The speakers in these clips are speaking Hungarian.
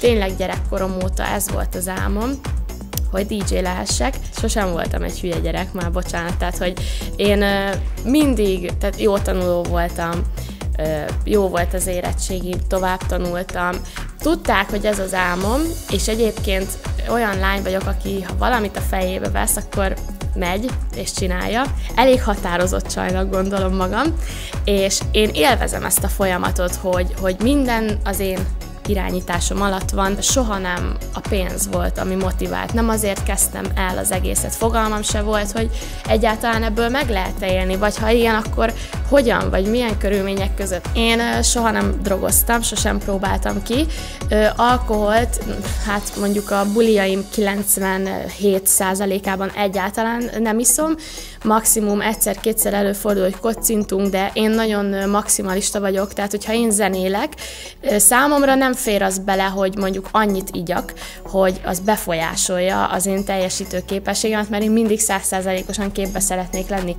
Tényleg gyerekkorom óta ez volt az álmom, hogy DJ lehessek. Sosem voltam egy hülye gyerek, már bocsánat, tehát hogy én mindig, tehát jó tanuló voltam, jó volt az érettségim, tovább tanultam. Tudták, hogy ez az álmom, és egyébként olyan lány vagyok, aki ha valamit a fejébe vesz, akkor megy és csinálja. Elég határozott csajnak gondolom magam, és én élvezem ezt a folyamatot, hogy, hogy minden az én irányításom alatt van. Soha nem a pénz volt, ami motivált. Nem azért kezdtem el az egészet. Fogalmam se volt, hogy egyáltalán ebből meg lehet -e élni, vagy ha ilyen, akkor hogyan, vagy milyen körülmények között. Én soha nem drogoztam, sosem próbáltam ki. Alkoholt, hát mondjuk a buliaim 97%-ában egyáltalán nem iszom, maximum egyszer-kétszer előfordul, hogy kocintunk, de én nagyon maximalista vagyok, tehát hogyha én zenélek, számomra nem fér az bele, hogy mondjuk annyit igyak, hogy az befolyásolja az én teljesítő képességemet, mert én mindig százszázalékosan képbe szeretnék lenni.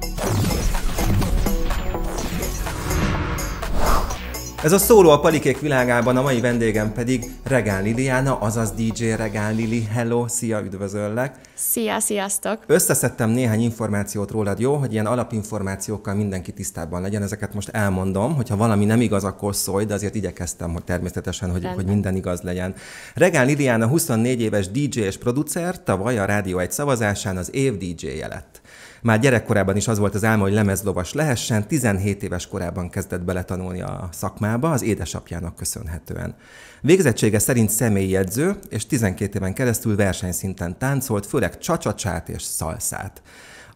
Ez a szóló a palikék világában, a mai vendégem pedig Regán Liliana, azaz DJ Regán Lili. Hello, szia, üdvözöllek! Szia, sziasztok! Összeszedtem néhány információt rólad, jó, hogy ilyen alapinformációkkal mindenki tisztában legyen. Ezeket most elmondom, hogyha valami nem igaz, akkor szólj, de azért igyekeztem, hogy természetesen, hogy, Rendben. hogy minden igaz legyen. Regán Liliana 24 éves DJ és producer, tavaly a Rádió egy szavazásán az év DJ-je lett. Már gyerekkorában is az volt az álma, hogy lemezlovas lehessen, 17 éves korában kezdett beletanulni a szakmába, az édesapjának köszönhetően. Végzettsége szerint edző, és 12 éven keresztül versenyszinten táncolt, főleg csacsacsát és szalszát.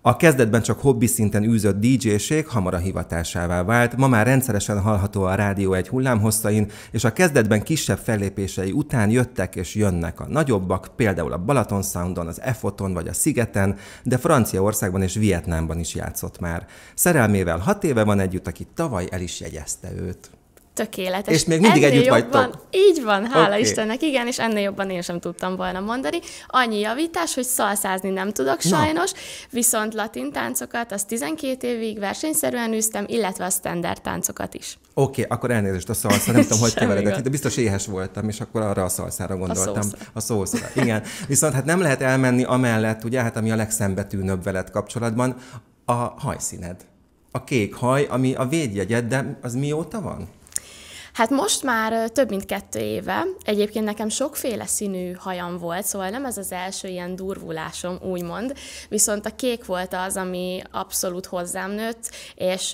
A kezdetben csak hobbi szinten űzött DJ-ség hamar a hivatásává vált, ma már rendszeresen hallható a rádió egy hullámhosszain, és a kezdetben kisebb fellépései után jöttek és jönnek a nagyobbak, például a Balaton Soundon, az Efoton vagy a Szigeten, de Franciaországban és Vietnámban is játszott már. Szerelmével hat éve van együtt, aki tavaly el is jegyezte őt. Tökéletes. És még mindig ennél együtt jobban, vagytok. Így van, hála okay. Istennek, igen, és ennél jobban én sem tudtam volna mondani. Annyi javítás, hogy szalszázni nem tudok Na. sajnos, viszont latin táncokat az 12 évig versenyszerűen üztem, illetve a standard táncokat is. Oké, okay, akkor elnézést a szalszára, nem tudom, hogy keveredett, de biztos éhes voltam, és akkor arra a szalszára gondoltam. A szószra. A szószra. Igen. Viszont hát nem lehet elmenni amellett, ugye, hát ami a legszembetűnőbb veled kapcsolatban, a hajszíned. A kék haj, ami a védjegyed, de az mióta van? Hát most már több mint kettő éve. Egyébként nekem sokféle színű hajam volt, szóval nem ez az első ilyen durvulásom, úgymond. Viszont a kék volt az, ami abszolút hozzám nőtt, és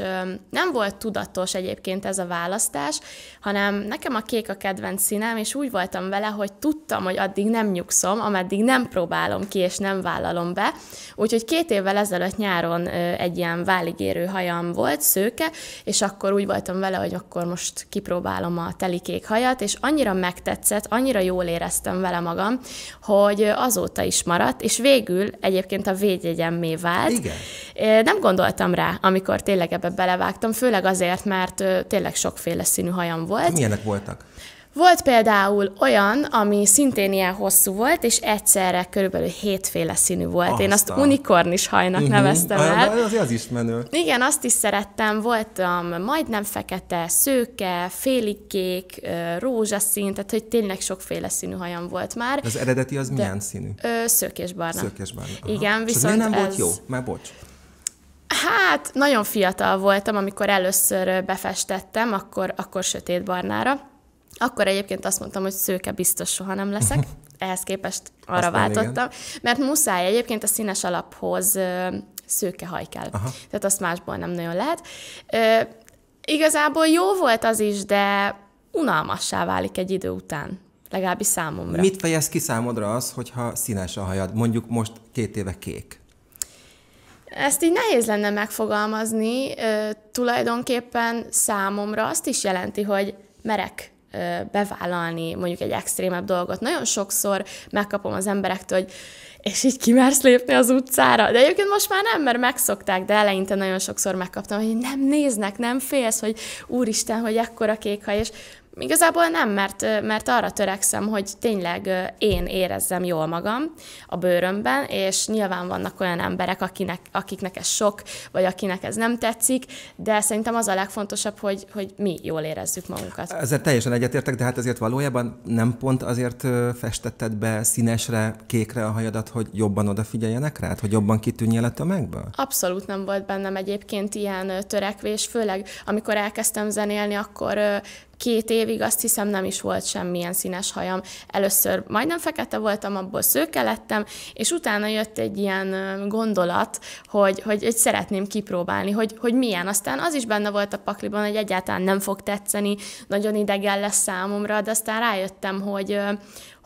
nem volt tudatos egyébként ez a választás, hanem nekem a kék a kedvenc színem, és úgy voltam vele, hogy tudtam, hogy addig nem nyugszom, ameddig nem próbálom ki, és nem vállalom be. Úgyhogy két évvel ezelőtt nyáron egy ilyen váligérő hajam volt, szőke, és akkor úgy voltam vele, hogy akkor most kipróbálom megpróbálom a telikék hajat, és annyira megtetszett, annyira jól éreztem vele magam, hogy azóta is maradt, és végül egyébként a védjegyemmé vált. Igen. Nem gondoltam rá, amikor tényleg ebbe belevágtam, főleg azért, mert tényleg sokféle színű hajam volt. Milyenek voltak? Volt például olyan, ami szintén ilyen hosszú volt, és egyszerre körülbelül hétféle színű volt. Aztán. Én azt unikornis hajnak uh-huh. neveztem el. Az, az is menő. Igen, azt is szerettem. Voltam majdnem fekete, szőke, félig kék, rózsaszín, tehát hogy tényleg sokféle színű hajam volt már. Az eredeti az De, milyen színű? Ö, szőkésbarna. Szőkésbarna. Aha. Igen, viszont és az nem ez... volt jó? Már bocs. Hát, nagyon fiatal voltam, amikor először befestettem, akkor, akkor sötét barnára. Akkor egyébként azt mondtam, hogy szőke biztos soha nem leszek. Ehhez képest arra Aztán váltottam. Igen. Mert muszáj egyébként a színes alaphoz szőke haj kell. Aha. Tehát azt másból nem nagyon lehet. Ö, igazából jó volt az is, de unalmassá válik egy idő után. Legalábbis számomra. Mit fejez ki számodra az, hogyha színes a hajad? Mondjuk most két éve kék. Ezt így nehéz lenne megfogalmazni. Ö, tulajdonképpen számomra azt is jelenti, hogy merek bevállalni mondjuk egy extrémebb dolgot. Nagyon sokszor megkapom az emberektől, hogy és így kimersz lépni az utcára. De egyébként most már nem, mert megszokták, de eleinte nagyon sokszor megkaptam, hogy nem néznek, nem félsz, hogy úristen, hogy ekkora kék és Igazából nem, mert, mert arra törekszem, hogy tényleg én érezzem jól magam a bőrömben, és nyilván vannak olyan emberek, akinek, akiknek ez sok, vagy akinek ez nem tetszik, de szerintem az a legfontosabb, hogy, hogy mi jól érezzük magunkat. Ezzel teljesen egyetértek, de hát azért valójában nem pont azért festetted be színesre, kékre a hajadat, hogy jobban odafigyeljenek rád, hogy jobban kitűnjél a tömegből? Abszolút nem volt bennem egyébként ilyen törekvés, főleg amikor elkezdtem zenélni, akkor két évig azt hiszem nem is volt semmilyen színes hajam. Először majdnem fekete voltam, abból szőke lettem, és utána jött egy ilyen gondolat, hogy, hogy, hogy szeretném kipróbálni, hogy, hogy milyen. Aztán az is benne volt a pakliban, hogy egyáltalán nem fog tetszeni, nagyon idegen lesz számomra, de aztán rájöttem, hogy,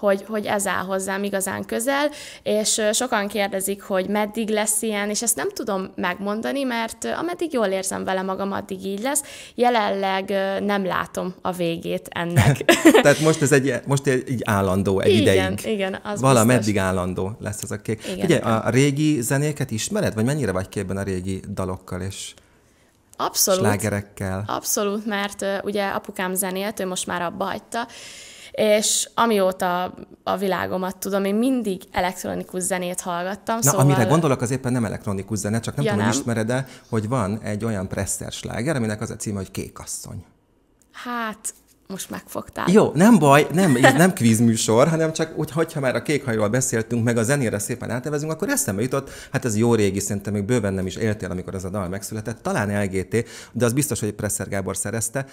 hogy, hogy ez áll hozzám igazán közel, és sokan kérdezik, hogy meddig lesz ilyen, és ezt nem tudom megmondani, mert ameddig jól érzem vele magam, addig így lesz. Jelenleg nem látom a végét ennek. Tehát most ez egy, most egy állandó egy igen, ideig. Igen, az Valameddig biztos. állandó lesz ez a kék. Igen, Ugye, a régi zenéket ismered, vagy mennyire vagy képben a régi dalokkal és Abszolút. slágerekkel? Abszolút, mert ugye apukám zenélt, ő most már abba hagyta, és amióta a világomat tudom, én mindig elektronikus zenét hallgattam. Na, szóval... amire gondolok, az éppen nem elektronikus zene, csak nem ja, tudom, nem. hogy ismered-e, hogy van egy olyan presszer sláger, aminek az a címe, hogy Kékasszony. Hát, most megfogtál. Jó, nem baj, nem, nem kvízműsor, hanem csak úgy, hogyha már a kékhajóról beszéltünk, meg a zenére szépen átevezünk, akkor eszembe jutott, hát ez jó régi, szerintem még bőven nem is éltél, amikor ez a dal megszületett, talán LGT, de az biztos, hogy Presser Gábor szerezte.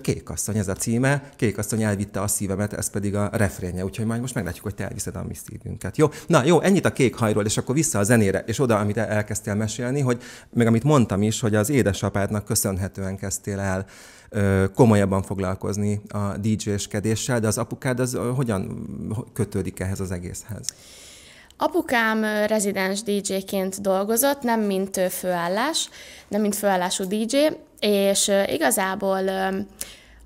Kékasszony ez a címe, Kékasszony elvitte a szívemet, ez pedig a refrénje, úgyhogy majd most meglátjuk, hogy te elviszed a mi szívünket. Jó, na jó, ennyit a kékhajról, és akkor vissza a zenére, és oda, amit elkezdtél mesélni, hogy meg amit mondtam is, hogy az édesapádnak köszönhetően kezdtél el komolyabban foglalkozni a DJ-skedéssel, de az apukád az hogyan kötődik ehhez az egészhez? Apukám rezidens DJ-ként dolgozott, nem mint főállás, nem mint főállású DJ, és igazából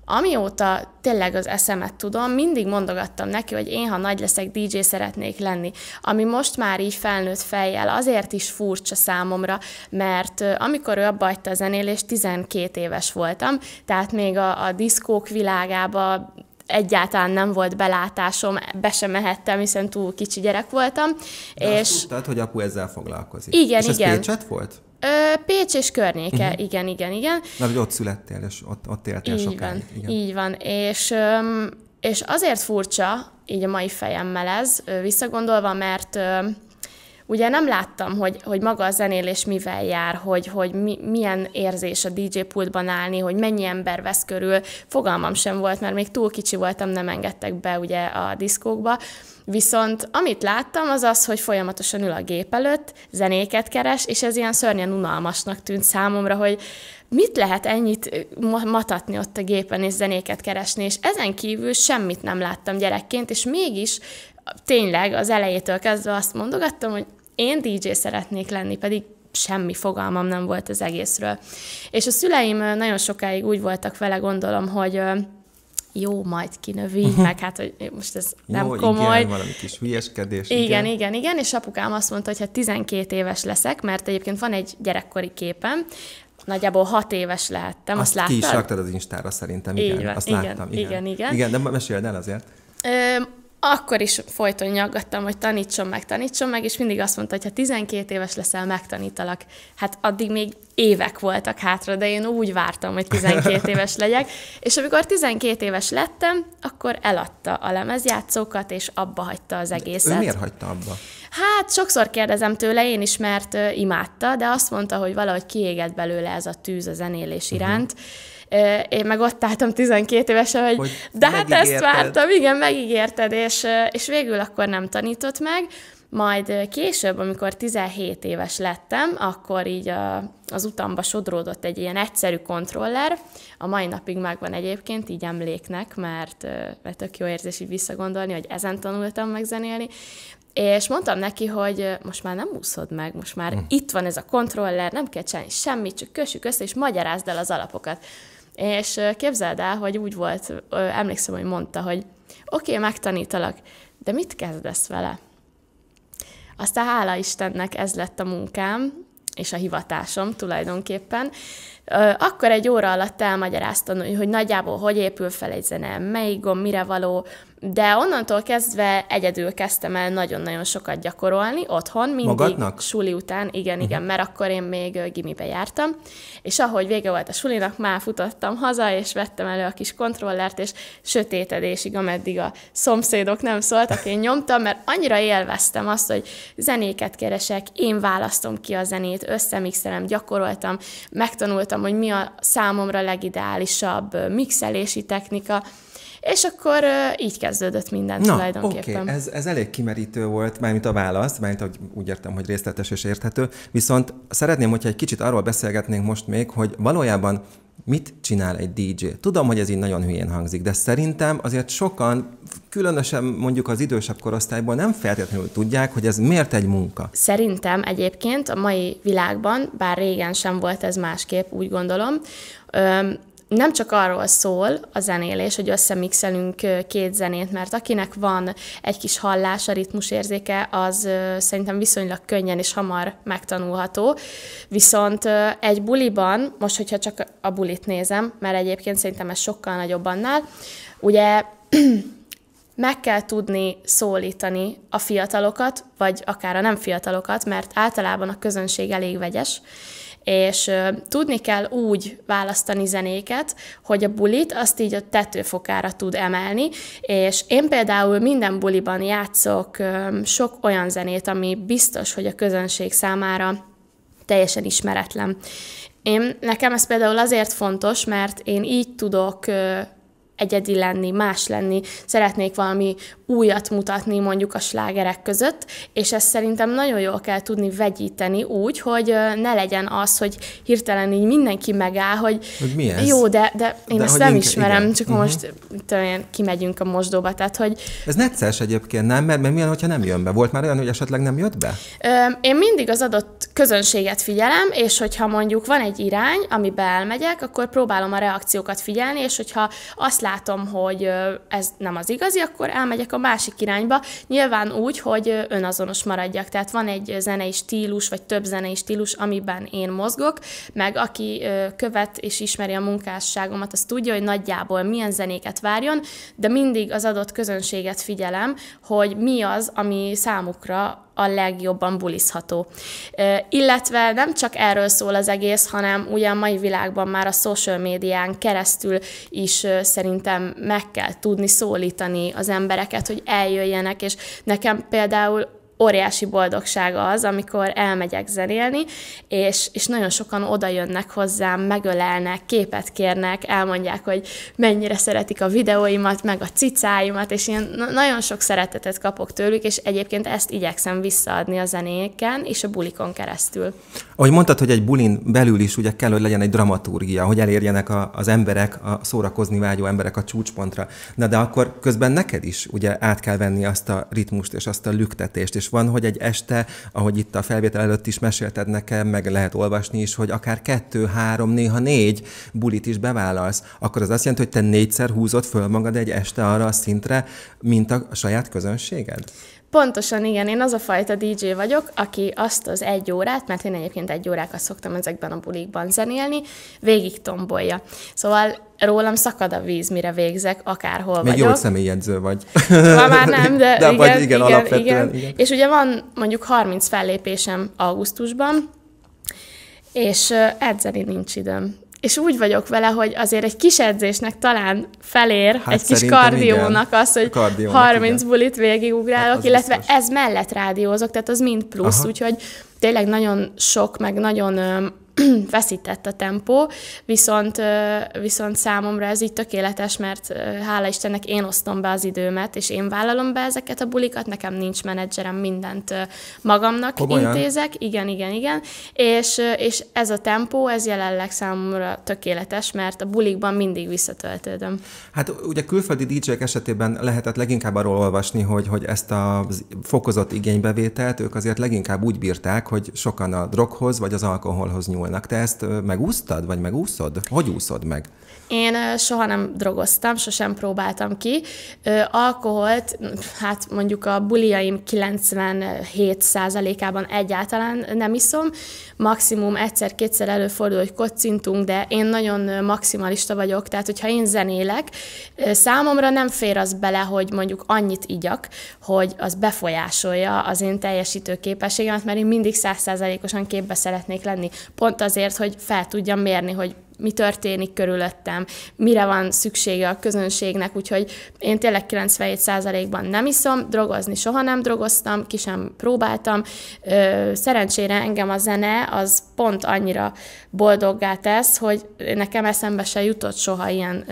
amióta tényleg az eszemet tudom, mindig mondogattam neki, hogy én, ha nagy leszek, DJ szeretnék lenni. Ami most már így felnőtt fejjel azért is furcsa számomra, mert amikor ő abba hagyta a zenélést, 12 éves voltam, tehát még a, a diszkók világába egyáltalán nem volt belátásom, be sem mehettem, hiszen túl kicsi gyerek voltam. De és... azt tudtad, hogy apu ezzel foglalkozik. Igen, és igen. ez Pécset volt? Ö, Pécs és környéke, uh-huh. igen, igen, igen. Mert hogy ott születtél, és ott, ott éltél így sokáig. Van, igen. Így van, és, és azért furcsa, így a mai fejemmel ez, visszagondolva, mert ugye nem láttam, hogy, hogy maga a zenélés mivel jár, hogy, hogy mi, milyen érzés a DJ pultban állni, hogy mennyi ember vesz körül, fogalmam sem volt, mert még túl kicsi voltam, nem engedtek be ugye a diszkókba, Viszont amit láttam, az az, hogy folyamatosan ül a gép előtt, zenéket keres, és ez ilyen szörnyen unalmasnak tűnt számomra, hogy mit lehet ennyit matatni ott a gépen és zenéket keresni, és ezen kívül semmit nem láttam gyerekként, és mégis tényleg az elejétől kezdve azt mondogattam, hogy én DJ szeretnék lenni, pedig semmi fogalmam nem volt az egészről. És a szüleim nagyon sokáig úgy voltak vele, gondolom, hogy jó, majd kinövi, mhm. meg hát, hogy most ez nem jó, komoly. Igen, valami kis hülyeskedés. Igen, igen, igen, igen, és apukám azt mondta, hogy ha 12 éves leszek, mert egyébként van egy gyerekkori képem, nagyjából hat éves lehettem, azt, azt láttad? ki is az Instára szerintem, igen, van, azt igen, láttam. Igen, igen, igen. Igen, de meséld el azért. Ö, akkor is folyton nyaggattam, hogy tanítson meg, tanítson meg, és mindig azt mondta, hogy ha 12 éves leszel, megtanítalak. Hát addig még évek voltak hátra, de én úgy vártam, hogy 12 éves legyek. És amikor 12 éves lettem, akkor eladta a lemezjátszókat, és abba hagyta az egészet. Ő miért hagyta abba? Hát sokszor kérdezem tőle, én is, mert imádta, de azt mondta, hogy valahogy kiégett belőle ez a tűz a zenélés uh-huh. iránt. Én meg ott álltam 12 évesen, hogy, hogy de hát ezt vártam, igen, megígérted, és, és végül akkor nem tanított meg. Majd később, amikor 17 éves lettem, akkor így a, az utamba sodródott egy ilyen egyszerű kontroller, a mai napig megvan egyébként, így emléknek, mert, mert tök jó érzés így visszagondolni, hogy ezen tanultam meg zenélni, és mondtam neki, hogy most már nem úszod meg, most már hm. itt van ez a kontroller, nem kell csinálni semmit, csak kössük össze, és magyarázd el az alapokat. És képzeld el, hogy úgy volt, emlékszem, hogy mondta, hogy oké, okay, megtanítalak, de mit kezdesz vele? Aztán hála Istennek ez lett a munkám, és a hivatásom tulajdonképpen, akkor egy óra alatt elmagyaráztam, hogy nagyjából hogy épül fel egy zene, melyik gomb, mire való, de onnantól kezdve egyedül kezdtem el nagyon-nagyon sokat gyakorolni otthon, mindig Magadnak? suli után, igen, uh-huh. igen, mhm. mert akkor én még gimibe jártam, és ahogy vége volt a sulinak, már futottam haza, és vettem elő a kis kontrollert, és sötétedésig, ameddig a szomszédok nem szóltak, én nyomtam, mert annyira élveztem azt, hogy zenéket keresek, én választom ki a zenét, összemixelem, gyakoroltam, megtanultam megtanultam, hogy mi a számomra legideálisabb mixelési technika, és akkor így kezdődött minden Na, tulajdonképpen. Okay. Ez, ez elég kimerítő volt, mármint a válasz, mármint hogy úgy értem, hogy részletes és érthető. Viszont szeretném, hogyha egy kicsit arról beszélgetnénk most még, hogy valójában mit csinál egy DJ? Tudom, hogy ez így nagyon hülyén hangzik, de szerintem azért sokan, különösen mondjuk az idősebb korosztályból nem feltétlenül tudják, hogy ez miért egy munka. Szerintem egyébként a mai világban, bár régen sem volt ez másképp, úgy gondolom, nem csak arról szól a zenélés, hogy összemixelünk két zenét, mert akinek van egy kis hallás ritmus érzéke, az szerintem viszonylag könnyen és hamar megtanulható. Viszont egy buliban, most hogyha csak a bulit nézem, mert egyébként szerintem ez sokkal nagyobb annál, ugye meg kell tudni szólítani a fiatalokat, vagy akár a nem fiatalokat, mert általában a közönség elég vegyes, és tudni kell úgy választani zenéket, hogy a bulit azt így a tetőfokára tud emelni, és én például minden buliban játszok sok olyan zenét, ami biztos, hogy a közönség számára teljesen ismeretlen. Én, nekem ez például azért fontos, mert én így tudok egyedi lenni, más lenni, szeretnék valami újat mutatni mondjuk a slágerek között, és ezt szerintem nagyon jól kell tudni vegyíteni úgy, hogy ne legyen az, hogy hirtelen így mindenki megáll, hogy, hogy mi ez? jó, de, de én de ezt nem inkább, ismerem, igen. csak uh-huh. most mhm. tőlem, kimegyünk a mosdóba, tehát hogy... Ez necces egyébként, nem? Mert, mert milyen, hogyha nem jön be? Volt már olyan, hogy esetleg nem jött be? Ö, én mindig az adott közönséget figyelem, és hogyha mondjuk van egy irány, amiben elmegyek, akkor próbálom a reakciókat figyelni, és hogyha azt látom, hogy ez nem az igazi, akkor elmegyek a másik irányba. Nyilván úgy, hogy önazonos maradjak. Tehát van egy zenei stílus, vagy több zenei stílus, amiben én mozgok, meg aki követ és ismeri a munkásságomat, az tudja, hogy nagyjából milyen zenéket várjon, de mindig az adott közönséget figyelem, hogy mi az, ami számukra a legjobban bulizható. Illetve nem csak erről szól az egész, hanem ugye a mai világban már a social médián keresztül is szerintem meg kell tudni szólítani az embereket, hogy eljöjjenek, és nekem például óriási boldogság az, amikor elmegyek zenélni, és, és nagyon sokan oda jönnek hozzám, megölelnek, képet kérnek, elmondják, hogy mennyire szeretik a videóimat, meg a cicáimat, és ilyen nagyon sok szeretetet kapok tőlük, és egyébként ezt igyekszem visszaadni a zenéken és a bulikon keresztül. Ahogy mondtad, hogy egy bulin belül is ugye kell, hogy legyen egy dramaturgia, hogy elérjenek a, az emberek, a szórakozni vágyó emberek a csúcspontra. Na de akkor közben neked is ugye át kell venni azt a ritmust és azt a lüktetést, és is van, hogy egy este, ahogy itt a felvétel előtt is mesélted nekem, meg lehet olvasni is, hogy akár kettő, három, néha négy bulit is bevállalsz, akkor az azt jelenti, hogy te négyszer húzod föl magad egy este arra a szintre, mint a saját közönséged? Pontosan igen, én az a fajta DJ vagyok, aki azt az egy órát, mert én egyébként egy órákat szoktam ezekben a bulikban zenélni, végig tombolja. Szóval rólam szakad a víz, mire végzek, akárhol Még vagyok. Még jó személyedző vagy. Ha szóval már nem, de, de igen, vagy igen, igen, alapvetően, igen. igen. És ugye van mondjuk 30 fellépésem augusztusban, és edzeni nincs időm és úgy vagyok vele, hogy azért egy kis edzésnek talán felér, hát egy kis kardiónak igen. az, hogy kardiónak, 30 igen. bulit végigugrálok, hát illetve biztos. ez mellett rádiózok, tehát az mind plusz, Aha. úgyhogy tényleg nagyon sok, meg nagyon veszített a tempó, viszont, viszont számomra ez így tökéletes, mert hála Istennek én osztom be az időmet, és én vállalom be ezeket a bulikat, nekem nincs menedzserem, mindent magamnak Komolyan. intézek, igen, igen, igen, és, és ez a tempó, ez jelenleg számomra tökéletes, mert a bulikban mindig visszatöltődöm. Hát ugye külföldi DJ-k esetében lehetett leginkább arról olvasni, hogy, hogy ezt a fokozott igénybevételt ők azért leginkább úgy bírták, hogy sokan a droghoz vagy az alkoholhoz nyúlnak szólnak. Te ezt megúsztad, vagy megúszod? Hogy úszod meg? Én soha nem drogoztam, sosem próbáltam ki. Alkoholt, hát mondjuk a buliaim 97%-ában egyáltalán nem iszom. Maximum egyszer-kétszer előfordul, hogy kocintunk, de én nagyon maximalista vagyok, tehát hogyha én zenélek, számomra nem fér az bele, hogy mondjuk annyit igyak, hogy az befolyásolja az én teljesítő képességemet, mert én mindig százszázalékosan képbe szeretnék lenni. Pont pont azért, hogy fel tudjam mérni, hogy mi történik körülöttem, mire van szüksége a közönségnek, úgyhogy én tényleg 97%-ban nem iszom, drogozni soha nem drogoztam, ki sem próbáltam. Szerencsére engem a zene az pont annyira boldoggá tesz, hogy nekem eszembe se jutott soha ilyen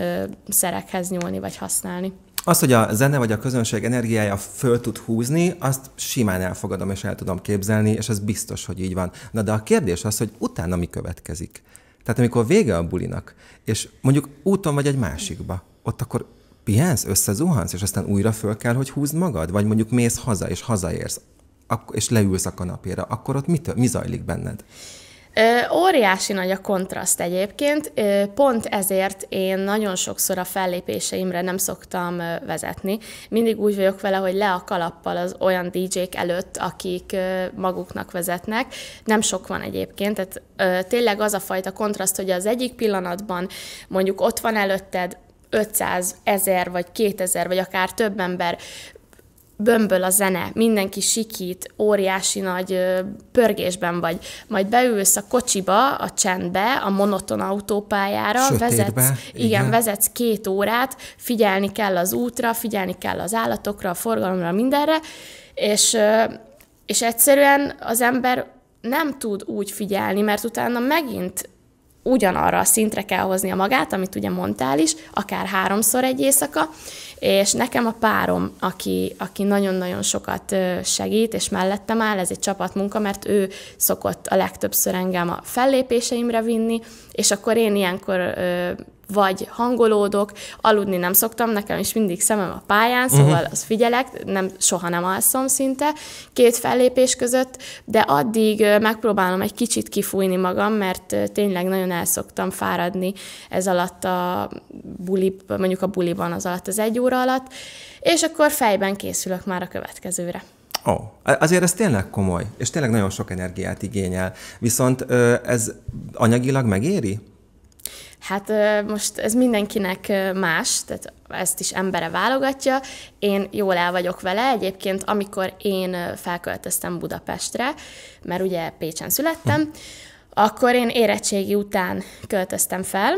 szerekhez nyúlni vagy használni. Az, hogy a zene vagy a közönség energiája föl tud húzni, azt simán elfogadom és el tudom képzelni, és ez biztos, hogy így van. Na de a kérdés az, hogy utána mi következik. Tehát amikor vége a bulinak, és mondjuk úton vagy egy másikba, ott akkor pihensz, összezuhansz, és aztán újra föl kell, hogy húzd magad, vagy mondjuk mész haza, és hazaérsz, és leülsz a kanapéra, akkor ott mi, mi zajlik benned? Óriási nagy a kontraszt egyébként, pont ezért én nagyon sokszor a fellépéseimre nem szoktam vezetni. Mindig úgy vagyok vele, hogy le a kalappal az olyan DJ-k előtt, akik maguknak vezetnek. Nem sok van egyébként, tehát tényleg az a fajta kontraszt, hogy az egyik pillanatban mondjuk ott van előtted 500, 1000 vagy 2000 vagy akár több ember bömböl a zene, mindenki sikít, óriási nagy pörgésben vagy. Majd beülsz a kocsiba, a csendbe, a monoton autópályára, Sötétbe, vezetsz, igen, igen, vezetsz két órát, figyelni kell az útra, figyelni kell az állatokra, a forgalomra, mindenre, és, és egyszerűen az ember nem tud úgy figyelni, mert utána megint ugyanarra a szintre kell hozni a magát, amit ugye mondtál is, akár háromszor egy éjszaka, és nekem a párom, aki, aki nagyon-nagyon sokat segít, és mellettem áll, ez egy csapatmunka, mert ő szokott a legtöbbször engem a fellépéseimre vinni, és akkor én ilyenkor vagy hangolódok, aludni nem szoktam, nekem is mindig szemem a pályán, szóval uh-huh. az figyelek, nem, soha nem alszom szinte két fellépés között, de addig megpróbálom egy kicsit kifújni magam, mert tényleg nagyon el szoktam fáradni ez alatt a buli, mondjuk a buliban az alatt, az egy óra alatt, és akkor fejben készülök már a következőre. Ó, oh, azért ez tényleg komoly, és tényleg nagyon sok energiát igényel. Viszont ez anyagilag megéri? Hát most ez mindenkinek más, tehát ezt is embere válogatja. Én jól el vagyok vele. Egyébként, amikor én felköltöztem Budapestre, mert ugye Pécsen születtem, akkor én érettségi után költöztem fel,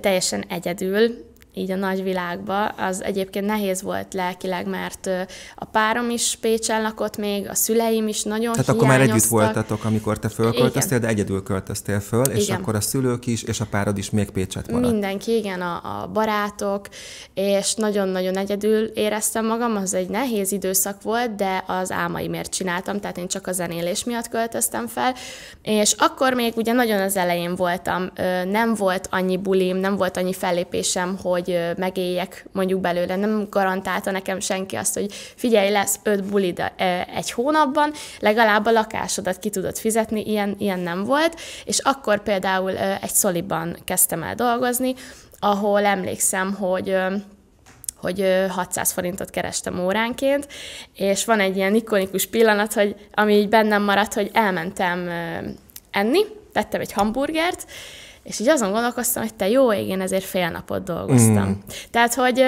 teljesen egyedül, így a nagyvilágba, az egyébként nehéz volt lelkileg, mert a párom is Pécsen lakott még, a szüleim is nagyon Tehát akkor már együtt voltatok, amikor te fölköltöztél, igen. de egyedül költöztél föl, és igen. akkor a szülők is, és a párod is még Pécset maradt. Mindenki, igen, a, a barátok, és nagyon-nagyon egyedül éreztem magam, az egy nehéz időszak volt, de az álmaimért csináltam, tehát én csak a zenélés miatt költöztem fel, és akkor még ugye nagyon az elején voltam, nem volt annyi bulim, nem volt annyi fellépésem, hogy hogy megéljek mondjuk belőle. Nem garantálta nekem senki azt, hogy figyelj, lesz öt bulid egy hónapban, legalább a lakásodat ki tudod fizetni, ilyen, ilyen nem volt. És akkor például egy szoliban kezdtem el dolgozni, ahol emlékszem, hogy hogy 600 forintot kerestem óránként, és van egy ilyen ikonikus pillanat, hogy ami így bennem maradt, hogy elmentem enni, vettem egy hamburgert, és így azon gondolkoztam, hogy te jó ég, én ezért fél napot dolgoztam. Mm. Tehát, hogy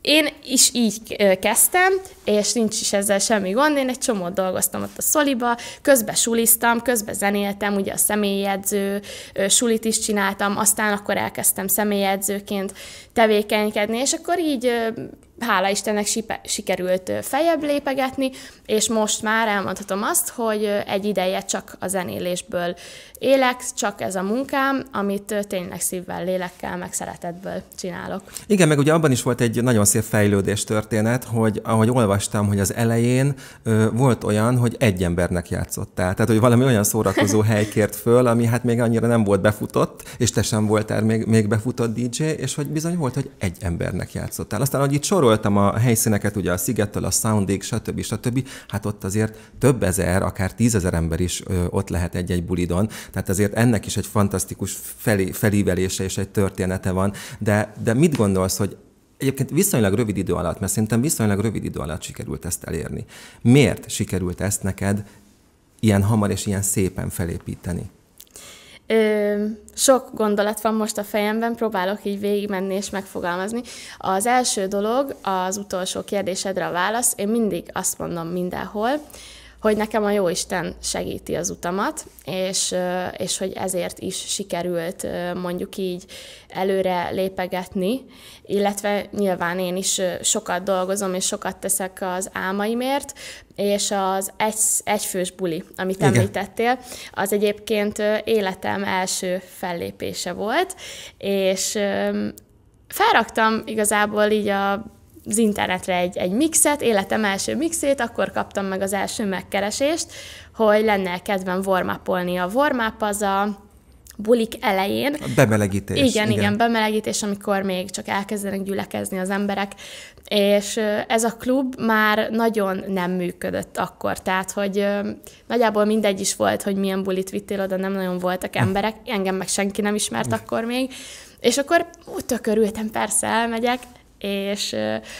én is így kezdtem, és nincs is ezzel semmi gond, én egy csomót dolgoztam ott a szoliba, közben suliztam, közben zenéltem, ugye a személyedző sulit is csináltam, aztán akkor elkezdtem személyedzőként tevékenykedni, és akkor így hála Istennek sikerült fejebb lépegetni, és most már elmondhatom azt, hogy egy ideje csak a zenélésből élek, csak ez a munkám, amit tényleg szívvel, lélekkel, meg szeretetből csinálok. Igen, meg ugye abban is volt egy nagyon szép fejlődés történet, hogy ahogy olvastam, hogy az elején ö, volt olyan, hogy egy embernek játszottál. Tehát, hogy valami olyan szórakozó hely kért föl, ami hát még annyira nem volt befutott, és te sem voltál még, még befutott DJ, és hogy bizony volt, hogy egy embernek játszottál. Aztán, hogy itt soroltam a helyszíneket, ugye a Szigettől, a Soundig, stb. stb., hát ott azért több ezer, akár tízezer ember is ö, ott lehet egy-egy bulidon. Tehát ezért ennek is egy fantasztikus felé, felívelése és egy története van. De, de mit gondolsz, hogy egyébként viszonylag rövid idő alatt, mert szerintem viszonylag rövid idő alatt sikerült ezt elérni. Miért sikerült ezt neked ilyen hamar és ilyen szépen felépíteni? Ö, sok gondolat van most a fejemben, próbálok így végigmenni és megfogalmazni. Az első dolog, az utolsó kérdésedre a válasz, én mindig azt mondom mindenhol, hogy nekem a jó Isten segíti az utamat, és, és hogy ezért is sikerült mondjuk így előre lépegetni, illetve nyilván én is sokat dolgozom, és sokat teszek az álmaimért, és az egy, egyfős buli, amit Igen. említettél, az egyébként életem első fellépése volt, és felraktam igazából így a az internetre egy, egy mixet, életem első mixét, akkor kaptam meg az első megkeresést, hogy lenne kedvem vormápolni A vormáp az a bulik elején. A bemelegítés. Igen, igen, igen, bemelegítés, amikor még csak elkezdenek gyülekezni az emberek. És ez a klub már nagyon nem működött akkor, tehát, hogy nagyjából mindegy is volt, hogy milyen bulit vittél oda, nem nagyon voltak emberek, engem meg senki nem ismert hm. akkor még, és akkor úgy tökörültem, persze elmegyek, és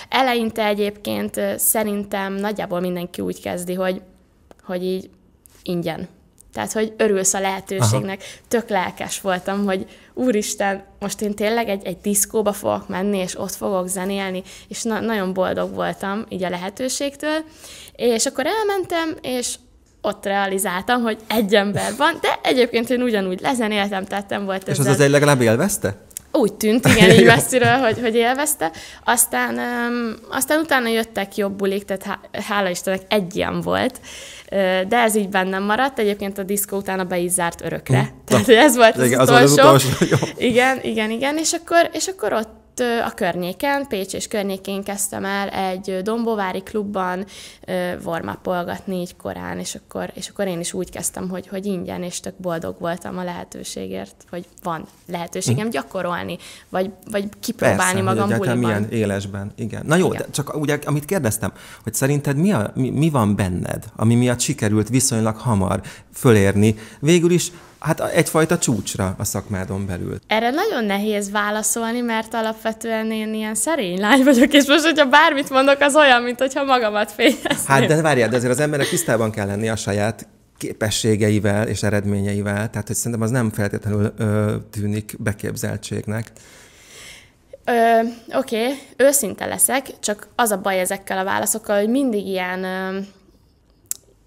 eleinte egyébként szerintem nagyjából mindenki úgy kezdi, hogy, hogy így ingyen. Tehát, hogy örülsz a lehetőségnek. Aha. Tök lelkes voltam, hogy úristen, most én tényleg egy, egy diszkóba fogok menni, és ott fogok zenélni, és na- nagyon boldog voltam így a lehetőségtől. És akkor elmentem, és ott realizáltam, hogy egy ember van, de egyébként én ugyanúgy lezenéltem, tehát volt és ezzel... És az az egy legalább élvezte? Úgy tűnt, igen, így messziről, hogy, hogy élvezte. Aztán, um, aztán utána jöttek jobb bulik, tehát hála Istennek egy ilyen volt. De ez így bennem maradt. Egyébként a diszkó utána be is zárt örökre. Hm. Tehát ez volt az, igen, utolsó. az utolsó. Igen, igen, igen. És akkor, és akkor ott ott a környéken, Pécs és környékén kezdtem el egy dombovári klubban vormapolgatni így korán, és akkor, és akkor én is úgy kezdtem, hogy, hogy ingyen, és tök boldog voltam a lehetőségért, hogy van lehetőségem mhm. gyakorolni, vagy, vagy kipróbálni Persze, magam buliban. milyen élesben, igen. Na jó, igen. De csak ugye, amit kérdeztem, hogy szerinted mi, a, mi, mi van benned, ami miatt sikerült viszonylag hamar fölérni, végül is hát egyfajta csúcsra a szakmádon belül? Erre nagyon nehéz válaszolni, mert alapvetően én ilyen szerény lány vagyok, és most, hogyha bármit mondok, az olyan, mint hogyha magamat fényezném. Hát de várjál, de azért az emberek tisztában kell lenni a saját képességeivel és eredményeivel, tehát hogy szerintem az nem feltétlenül ö, tűnik beképzeltségnek. Oké, okay, őszinte leszek, csak az a baj ezekkel a válaszokkal, hogy mindig ilyen, ö,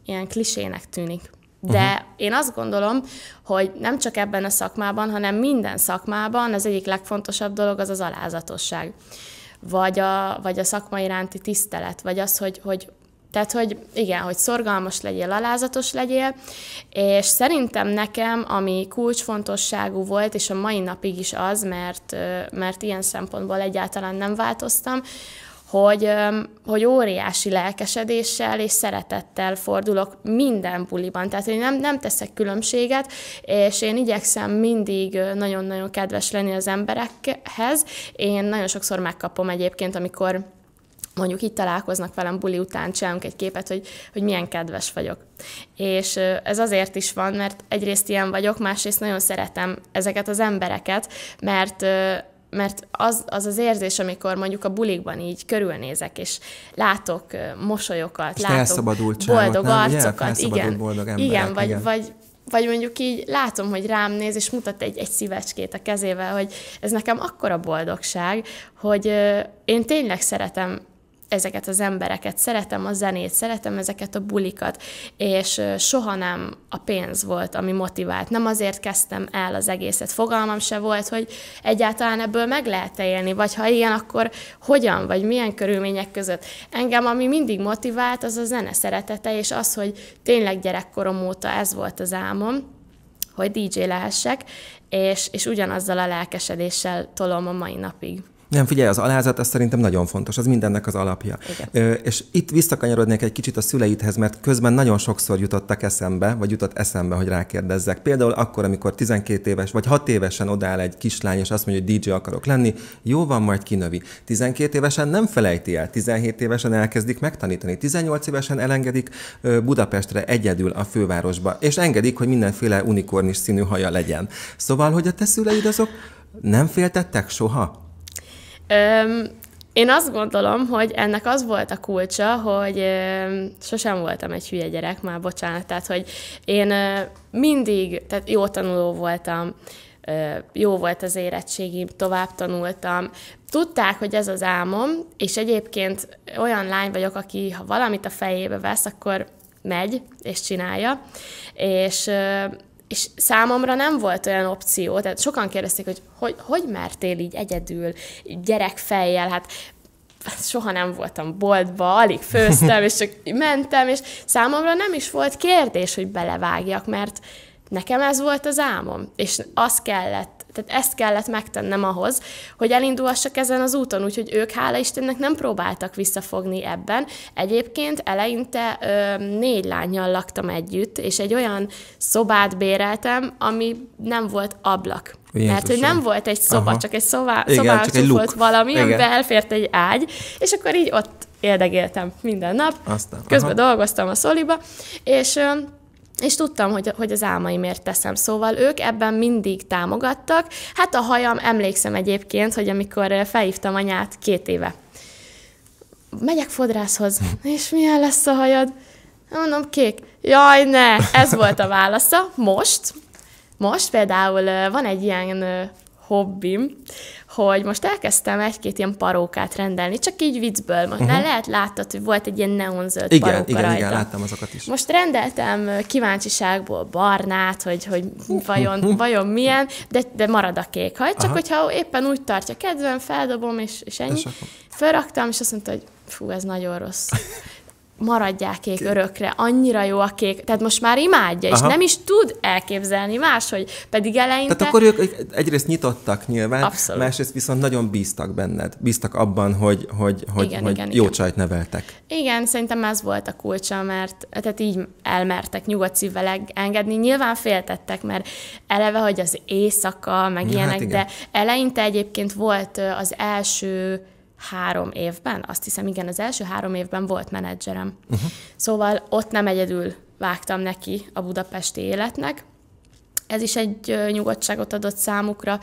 ilyen klisének tűnik. De uh-huh. én azt gondolom, hogy nem csak ebben a szakmában, hanem minden szakmában az egyik legfontosabb dolog az az alázatosság. Vagy a, vagy a szakma iránti tisztelet, vagy az, hogy, hogy tehát, hogy igen, hogy szorgalmas legyél, alázatos legyél, és szerintem nekem, ami kulcsfontosságú volt, és a mai napig is az, mert, mert ilyen szempontból egyáltalán nem változtam, hogy, hogy óriási lelkesedéssel és szeretettel fordulok minden buliban. Tehát én nem, nem teszek különbséget, és én igyekszem mindig nagyon-nagyon kedves lenni az emberekhez. Én nagyon sokszor megkapom egyébként, amikor mondjuk itt találkoznak velem buli után, csinálunk egy képet, hogy, hogy milyen kedves vagyok. És ez azért is van, mert egyrészt ilyen vagyok, másrészt nagyon szeretem ezeket az embereket, mert mert az, az az érzés, amikor mondjuk a bulikban így körülnézek, és látok mosolyokat, és látok boldog nem? arcokat, igen, boldog emberek, igen, vagy, igen. Vagy, vagy mondjuk így látom, hogy rám néz, és mutat egy, egy szívecskét a kezével, hogy ez nekem akkora boldogság, hogy én tényleg szeretem ezeket az embereket szeretem, a zenét szeretem, ezeket a bulikat, és soha nem a pénz volt, ami motivált. Nem azért kezdtem el az egészet. Fogalmam se volt, hogy egyáltalán ebből meg lehet élni, vagy ha igen, akkor hogyan, vagy milyen körülmények között. Engem, ami mindig motivált, az a zene szeretete, és az, hogy tényleg gyerekkorom óta ez volt az álmom, hogy DJ lehessek, és, és ugyanazzal a lelkesedéssel tolom a mai napig. Nem, figyelj, az alázat az szerintem nagyon fontos, az mindennek az alapja. Ö, és itt visszakanyarodnék egy kicsit a szüleidhez, mert közben nagyon sokszor jutottak eszembe, vagy jutott eszembe, hogy rákérdezzek. Például akkor, amikor 12 éves, vagy 6 évesen odáll egy kislány, és azt mondja, hogy DJ akarok lenni, jó van, majd kinövi. 12 évesen nem felejti el, 17 évesen elkezdik megtanítani, 18 évesen elengedik Budapestre egyedül a fővárosba, és engedik, hogy mindenféle unikornis színű haja legyen. Szóval, hogy a te szüleid azok nem féltettek soha Öm, én azt gondolom, hogy ennek az volt a kulcsa, hogy ö, sosem voltam egy hülye gyerek, már bocsánat, tehát hogy én ö, mindig, tehát jó tanuló voltam, ö, jó volt az érettségim, tovább tanultam. Tudták, hogy ez az álmom, és egyébként olyan lány vagyok, aki ha valamit a fejébe vesz, akkor megy és csinálja, és és számomra nem volt olyan opció, tehát sokan kérdezték, hogy hogy, hogy mertél így egyedül, gyerekfejjel, hát soha nem voltam boltba, alig főztem, és csak mentem, és számomra nem is volt kérdés, hogy belevágjak, mert nekem ez volt az álmom, és az kellett tehát ezt kellett megtennem ahhoz, hogy elindulhassak ezen az úton, úgyhogy ők hála Istennek nem próbáltak visszafogni ebben. Egyébként eleinte ö, négy lányjal laktam együtt, és egy olyan szobát béreltem, ami nem volt ablak. Jézusom. Mert hogy nem volt egy szoba, Aha. csak egy szobá, Igen, egy volt valami, amiben elfért egy ágy, és akkor így ott érdegéltem minden nap. Aztán. Közben Aha. dolgoztam a szoliba, és és tudtam, hogy, hogy az álmaimért teszem. Szóval ők ebben mindig támogattak. Hát a hajam, emlékszem egyébként, hogy amikor felhívtam anyát két éve, megyek fodrászhoz, és milyen lesz a hajad? Mondom, kék. Jaj, ne! Ez volt a válasza. Most, most például van egy ilyen hobbim, hogy most elkezdtem egy-két ilyen parókát rendelni, csak így viccből. Most uh-huh. lehet láttad, hogy volt egy ilyen neonzöld igen, paróka igen, rajta. Igen, láttam azokat is. Most rendeltem kíváncsiságból barnát, hogy, hogy vajon, vajon milyen, de, de marad a kék haj, csak Aha. hogyha éppen úgy tartja kedvem, feldobom, és, és ennyi. Felraktam, és azt mondta, hogy fú, ez nagyon rossz. maradják kék örökre, annyira jó a kék, tehát most már imádja, Aha. és nem is tud elképzelni más, hogy pedig eleinte... Tehát akkor ők egyrészt nyitottak nyilván, Abszolút. másrészt viszont nagyon bíztak benned, bíztak abban, hogy, hogy, hogy, igen, hogy igen, jó igen. csajt neveltek. Igen, szerintem ez volt a kulcsa, mert tehát így elmertek nyugodt szívvel engedni, nyilván féltettek, mert eleve, hogy az éjszaka, meg ja, ilyenek, hát de eleinte egyébként volt az első három évben, azt hiszem igen, az első három évben volt menedzserem. Uh-huh. Szóval ott nem egyedül vágtam neki a budapesti életnek, ez is egy nyugodtságot adott számukra,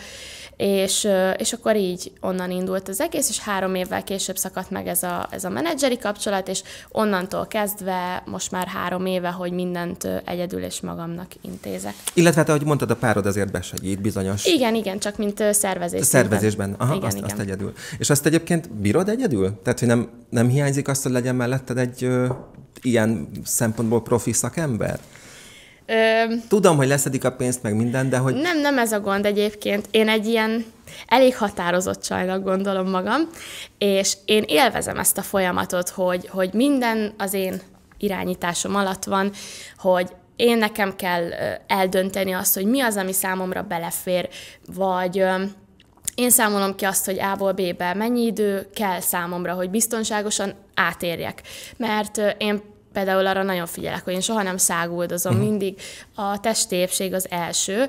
és, és akkor így onnan indult az egész, és három évvel később szakadt meg ez a, ez a menedzseri kapcsolat, és onnantól kezdve most már három éve, hogy mindent egyedül és magamnak intézek. Illetve te, hát, ahogy mondtad, a párod azért besegít bizonyos. Igen, igen, csak mint szervezés. A szervezésben, aha, igen, azt, igen. azt egyedül. És azt egyébként bírod egyedül? Tehát, hogy nem, nem hiányzik azt, hogy legyen melletted egy ö, ilyen szempontból profi szakember? Ö, Tudom, hogy leszedik a pénzt, meg minden, de hogy... Nem, nem ez a gond egyébként. Én egy ilyen elég határozott csajnak gondolom magam, és én élvezem ezt a folyamatot, hogy, hogy minden az én irányításom alatt van, hogy én nekem kell eldönteni azt, hogy mi az, ami számomra belefér, vagy én számolom ki azt, hogy A-ból B-be mennyi idő kell számomra, hogy biztonságosan átérjek. Mert én például arra nagyon figyelek, hogy én soha nem száguldozom, uh-huh. Mhm. mindig a testépség az első,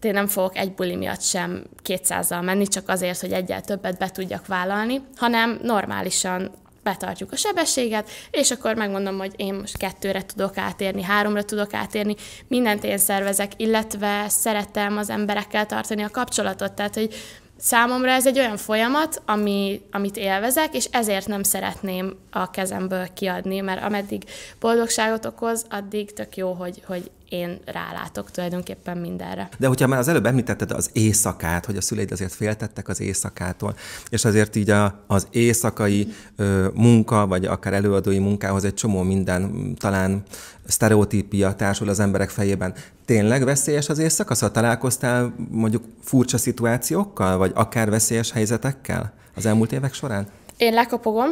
én nem fogok egy buli miatt sem 200 menni, csak azért, hogy egyel többet be tudjak vállalni, hanem normálisan betartjuk a sebességet, és akkor megmondom, hogy én most kettőre tudok átérni, háromra tudok átérni, mindent én szervezek, illetve szeretem az emberekkel tartani a kapcsolatot, tehát hogy Számomra ez egy olyan folyamat, ami, amit élvezek, és ezért nem szeretném a kezemből kiadni, mert ameddig boldogságot okoz, addig tök jó, hogy, hogy én rálátok tulajdonképpen mindenre. De hogyha már az előbb említetted az éjszakát, hogy a szüleid azért féltettek az éjszakától, és azért így a, az éjszakai ö, munka, vagy akár előadói munkához egy csomó minden talán sztereotípia társul az emberek fejében. Tényleg veszélyes az éjszaka? Szóval találkoztál mondjuk furcsa szituációkkal, vagy akár veszélyes helyzetekkel az elmúlt évek során? Én lekapogom.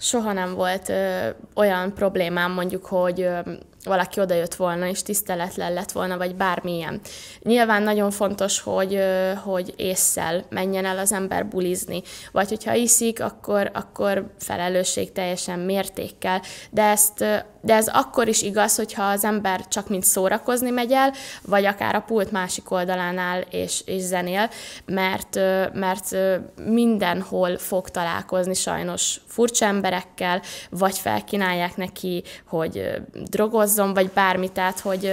Soha nem volt ö, olyan problémám mondjuk, hogy ö, valaki odajött volna, és tiszteletlen lett volna, vagy bármilyen. Nyilván nagyon fontos, hogy, hogy ésszel menjen el az ember bulizni, vagy hogyha iszik, akkor, akkor felelősség teljesen mértékkel, de ezt de ez akkor is igaz, hogyha az ember csak mint szórakozni megy el, vagy akár a pult másik oldalán áll és, és zenél, mert, mert mindenhol fog találkozni sajnos furcsa emberekkel, vagy felkínálják neki, hogy drogoz hozzon, vagy bármit tehát hogy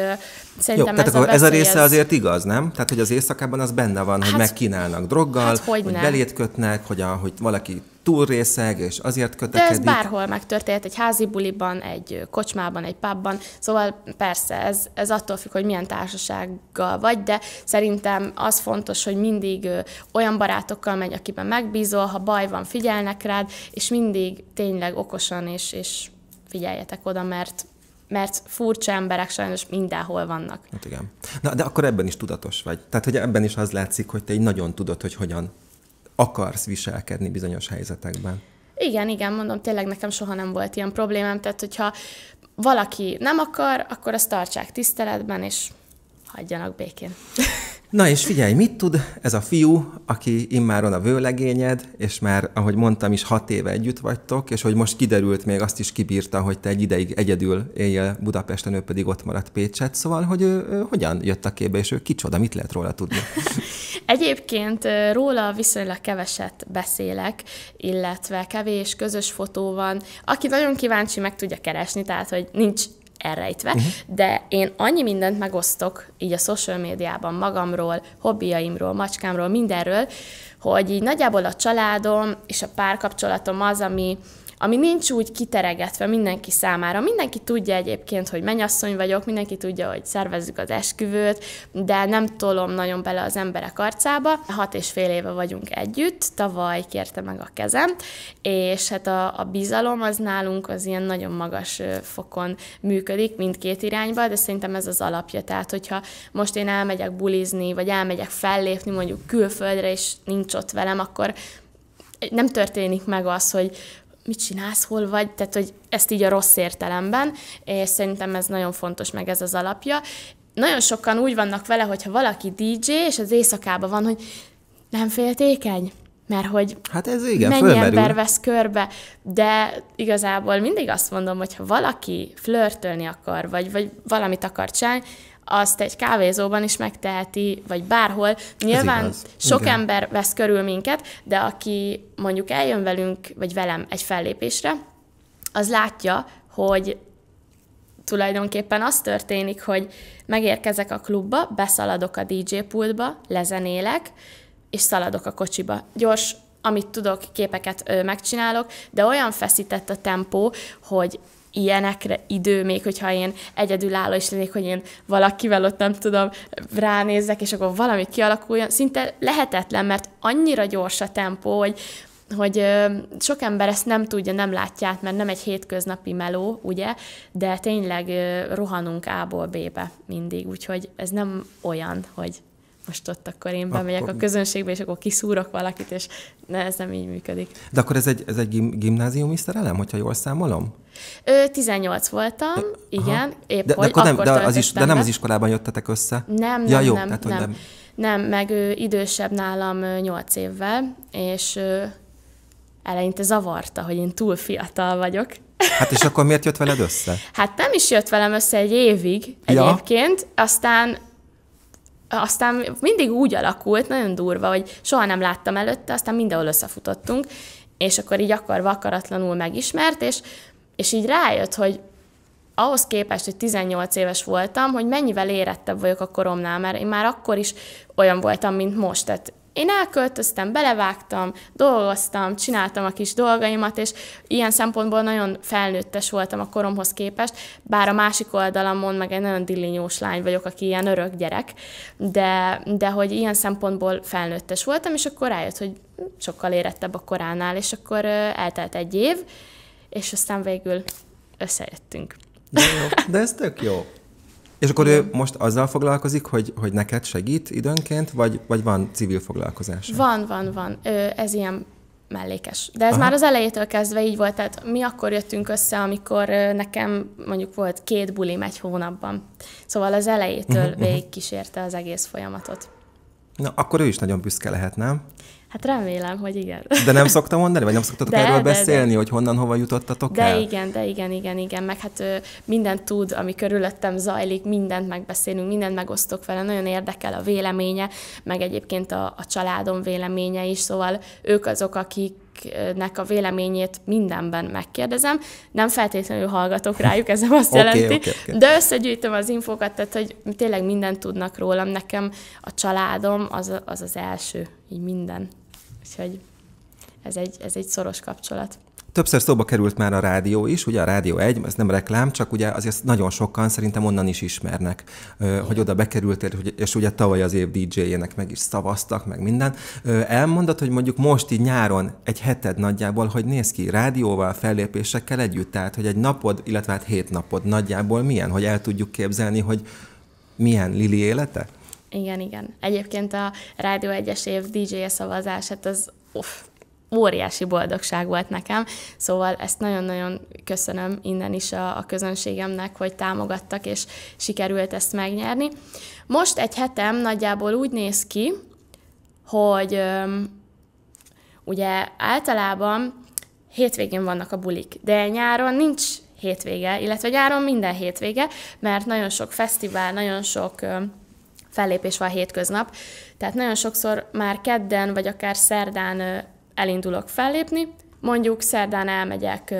szerintem Jó, tehát ez, akkor a ez a része ez... azért igaz, nem? Tehát, hogy az éjszakában az benne van, hát, hogy megkínálnak droggal, hát, hogy, hogy belét kötnek, hogy, a, hogy valaki részeg, és azért kötekedik. De ez bárhol megtörtént, egy házi buliban, egy kocsmában, egy pubban, szóval persze, ez, ez attól függ, hogy milyen társasággal vagy, de szerintem az fontos, hogy mindig olyan barátokkal megy, akiben megbízol, ha baj van, figyelnek rád, és mindig tényleg okosan és, és figyeljetek oda, mert mert furcsa emberek sajnos mindenhol vannak. Hát igen. Na, de akkor ebben is tudatos vagy. Tehát, hogy ebben is az látszik, hogy te így nagyon tudod, hogy hogyan akarsz viselkedni bizonyos helyzetekben. Igen, igen, mondom, tényleg nekem soha nem volt ilyen problémám, tehát hogyha valaki nem akar, akkor azt tartsák tiszteletben, és hagyjanak békén. Na és figyelj, mit tud ez a fiú, aki immáron a vőlegényed, és már, ahogy mondtam is, hat éve együtt vagytok, és hogy most kiderült még, azt is kibírta, hogy te egy ideig egyedül éljél Budapesten, ő pedig ott maradt Pécset, szóval, hogy ő, ő hogyan jött a képbe, és ő kicsoda, mit lehet róla tudni? Egyébként róla viszonylag keveset beszélek, illetve kevés közös fotó van. Aki nagyon kíváncsi, meg tudja keresni, tehát, hogy nincs elrejtve, uh-huh. de én annyi mindent megosztok így a social médiában magamról, hobbiaimról, macskámról, mindenről, hogy így nagyjából a családom és a párkapcsolatom az, ami, ami nincs úgy kiteregetve mindenki számára. Mindenki tudja egyébként, hogy mennyasszony vagyok, mindenki tudja, hogy szervezzük az esküvőt, de nem tolom nagyon bele az emberek arcába. Hat és fél éve vagyunk együtt, tavaly kérte meg a kezem, és hát a, a bizalom az nálunk az ilyen nagyon magas fokon működik mindkét irányba, de szerintem ez az alapja. Tehát, hogyha most én elmegyek bulizni, vagy elmegyek fellépni mondjuk külföldre, és nincs ott velem, akkor nem történik meg az, hogy, mit csinálsz, hol vagy, tehát hogy ezt így a rossz értelemben, és szerintem ez nagyon fontos, meg ez az alapja. Nagyon sokan úgy vannak vele, hogyha valaki DJ, és az éjszakában van, hogy nem féltékeny, mert hogy hát ez igen, mennyi fölmerül. ember vesz körbe, de igazából mindig azt mondom, hogy ha valaki flörtölni akar, vagy, vagy valamit akar csinálni, azt egy kávézóban is megteheti, vagy bárhol. Nyilván sok Igen. ember vesz körül minket, de aki mondjuk eljön velünk, vagy velem egy fellépésre, az látja, hogy tulajdonképpen az történik, hogy megérkezek a klubba, beszaladok a DJ pultba, lezenélek, és szaladok a kocsiba. Gyors, amit tudok, képeket ö, megcsinálok, de olyan feszített a tempó, hogy ilyenekre idő, még hogyha én egyedülálló is lennék, hogy én valakivel ott nem tudom, ránézzek, és akkor valami kialakuljon, szinte lehetetlen, mert annyira gyors a tempó, hogy hogy sok ember ezt nem tudja, nem látja át, mert nem egy hétköznapi meló, ugye, de tényleg rohanunk A-ból B-be mindig, úgyhogy ez nem olyan, hogy most ott akkor én bemegyek akkor... a közönségbe, és akkor kiszúrok valakit, és ne, ez nem így működik. De akkor ez egy, ez egy gim- gimnáziumi szerelem, hogyha jól számolom? Ö, 18 voltam, de, igen. Épp de, de, akkor nem, akkor de, az is, de nem az iskolában jöttetek össze? Nem, nem, jó, nem, tehát, nem, nem. Nem, meg ő idősebb nálam 8 évvel, és ö, eleinte zavarta, hogy én túl fiatal vagyok. Hát és akkor miért jött veled össze? hát nem is jött velem össze egy évig ja. egyébként, aztán aztán mindig úgy alakult, nagyon durva, hogy soha nem láttam előtte, aztán mindenhol összefutottunk, és akkor így akarva akaratlanul megismert, és, és így rájött, hogy ahhoz képest, hogy 18 éves voltam, hogy mennyivel érettebb vagyok a koromnál, mert én már akkor is olyan voltam, mint most, tehát én elköltöztem, belevágtam, dolgoztam, csináltam a kis dolgaimat, és ilyen szempontból nagyon felnőttes voltam a koromhoz képest, bár a másik oldalamon meg egy nagyon dillinyós lány vagyok, aki ilyen örök gyerek, de, de hogy ilyen szempontból felnőttes voltam, és akkor rájött, hogy sokkal érettebb a koránál, és akkor eltelt egy év, és aztán végül összejöttünk. De, jó. de ez tök jó. És akkor Igen. ő most azzal foglalkozik, hogy, hogy neked segít időnként, vagy, vagy van civil foglalkozás? Van, van, van. Ö, ez ilyen mellékes. De ez Aha. már az elejétől kezdve így volt, tehát mi akkor jöttünk össze, amikor nekem mondjuk volt két bulim egy hónapban. Szóval az elejétől mhm, mhm. végig kísérte az egész folyamatot. Na, akkor ő is nagyon büszke lehet, nem? Hát remélem, hogy igen. De nem szoktam mondani, vagy nem szoktatok de, erről de, beszélni, de. hogy honnan, hova jutottatok de el? De igen, de igen, igen, igen. Meg hát ő, mindent tud, ami körülöttem zajlik, mindent megbeszélünk, mindent megosztok vele, nagyon érdekel a véleménye, meg egyébként a, a családom véleménye is, szóval ők azok, akik nek a véleményét mindenben megkérdezem. Nem feltétlenül hallgatok rájuk, ez nem azt okay, jelenti, okay, okay. de összegyűjtöm az infokat, tehát hogy tényleg mindent tudnak rólam. Nekem a családom az az, az első, így minden. Úgyhogy ez egy, ez egy szoros kapcsolat. Többször szóba került már a rádió is, ugye a Rádió 1, ez nem reklám, csak ugye azért nagyon sokan szerintem onnan is ismernek, hogy oda bekerültél, és ugye tavaly az év DJ-jének meg is szavaztak, meg minden. Elmondod, hogy mondjuk most így nyáron egy heted nagyjából, hogy néz ki rádióval, fellépésekkel együtt, tehát hogy egy napod, illetve hát hét napod nagyjából milyen, hogy el tudjuk képzelni, hogy milyen Lili élete? igen, igen. Egyébként a Rádió 1-es év dj szavazás, szavazását az uff, óriási boldogság volt nekem, szóval ezt nagyon-nagyon köszönöm innen is a, a közönségemnek, hogy támogattak, és sikerült ezt megnyerni. Most egy hetem nagyjából úgy néz ki, hogy öm, ugye általában hétvégén vannak a bulik, de nyáron nincs hétvége, illetve nyáron minden hétvége, mert nagyon sok fesztivál, nagyon sok öm, fellépés van hétköznap. Tehát nagyon sokszor már kedden vagy akár szerdán elindulok fellépni, mondjuk szerdán elmegyek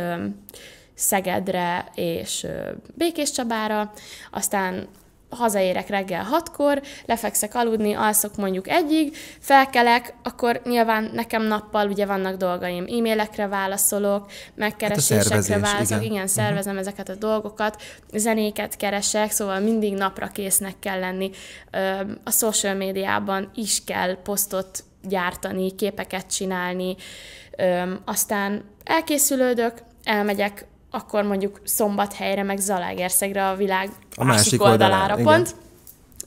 Szegedre és Békés Csabára, aztán hazaérek reggel hatkor, lefekszek aludni, alszok mondjuk egyig, felkelek, akkor nyilván nekem nappal ugye vannak dolgaim. E-mailekre válaszolok, megkeresésekre hát válaszolok, igen, igen mhm. szervezem uh-huh. ezeket a dolgokat, zenéket keresek, szóval mindig napra késznek kell lenni. A social médiában is kell posztot gyártani, képeket csinálni, aztán elkészülődök, elmegyek akkor mondjuk Szombathelyre, meg Zalaegerszegre a világ a másik, másik oldalára, oldalára pont. Igen.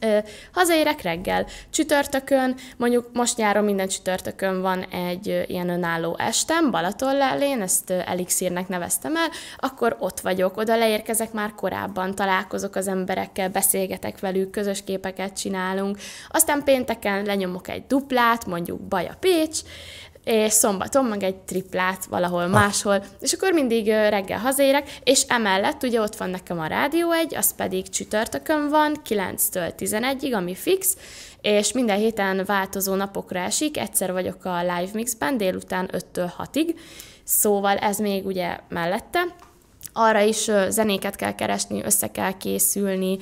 Ö, hazaérek reggel. Csütörtökön, mondjuk most nyáron minden csütörtökön van egy ö, ilyen önálló estem, Balaton lelén, ezt ö, elixírnek neveztem el, akkor ott vagyok, oda leérkezek már korábban, találkozok az emberekkel, beszélgetek velük, közös képeket csinálunk. Aztán pénteken lenyomok egy duplát, mondjuk Baja Pécs, és szombaton meg egy triplát valahol ah. máshol, és akkor mindig reggel hazérek, és emellett ugye ott van nekem a Rádió egy, az pedig csütörtökön van, 9-től 11-ig, ami fix, és minden héten változó napokra esik, egyszer vagyok a Live Mixben délután 5-től 6-ig, szóval ez még ugye mellette, arra is zenéket kell keresni, össze kell készülni,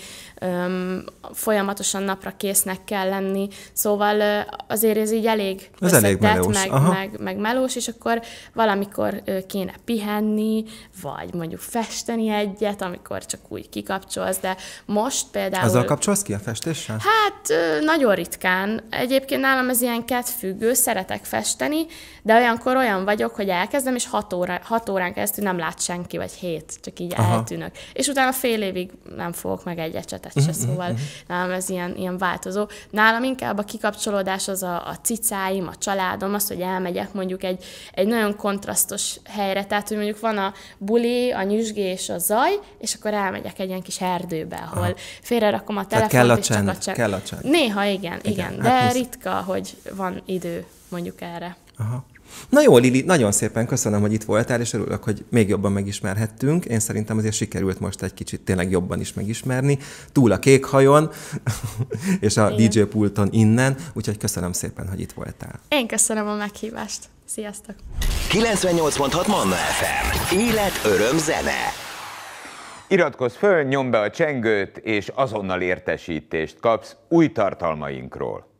folyamatosan napra késznek kell lenni, szóval azért ez így elég ez elég melós. Meg, meg, meg melós, és akkor valamikor kéne pihenni, vagy mondjuk festeni egyet, amikor csak úgy kikapcsolsz, de most például... Azzal kapcsolsz ki a festéssel? Hát nagyon ritkán. Egyébként nálam ez ilyen kettfüggő, szeretek festeni, de olyankor olyan vagyok, hogy elkezdem, és hat, óra, hat órán keresztül nem lát senki, vagy hét semmit, csak így Aha. eltűnök. És utána fél évig nem fogok meg egy ecsetet se, mhm, szóval nálam mhm, mhm. ez ilyen, ilyen változó. Nálam inkább a kikapcsolódás az a, a cicáim, a családom, az, hogy elmegyek mondjuk egy, egy nagyon kontrasztos helyre, tehát hogy mondjuk van a buli, a és a zaj, és akkor elmegyek egy ilyen kis erdőbe, ahol Aha. félrerakom a telefont, kell a és csend, csak a csend. Kell a csend. Néha igen, igen, igen. Hát de hát ritka, hogy van idő mondjuk erre. Aha. Na jó, Lili, nagyon szépen köszönöm, hogy itt voltál, és örülök, hogy még jobban megismerhettünk. Én szerintem azért sikerült most egy kicsit tényleg jobban is megismerni, túl a kék hajon, és a Igen. DJ pulton innen, úgyhogy köszönöm szépen, hogy itt voltál. Én köszönöm a meghívást. Sziasztok! 98.6 Manna FM. Élet, öröm, zene. Iratkozz föl, nyomd be a csengőt, és azonnal értesítést kapsz új tartalmainkról.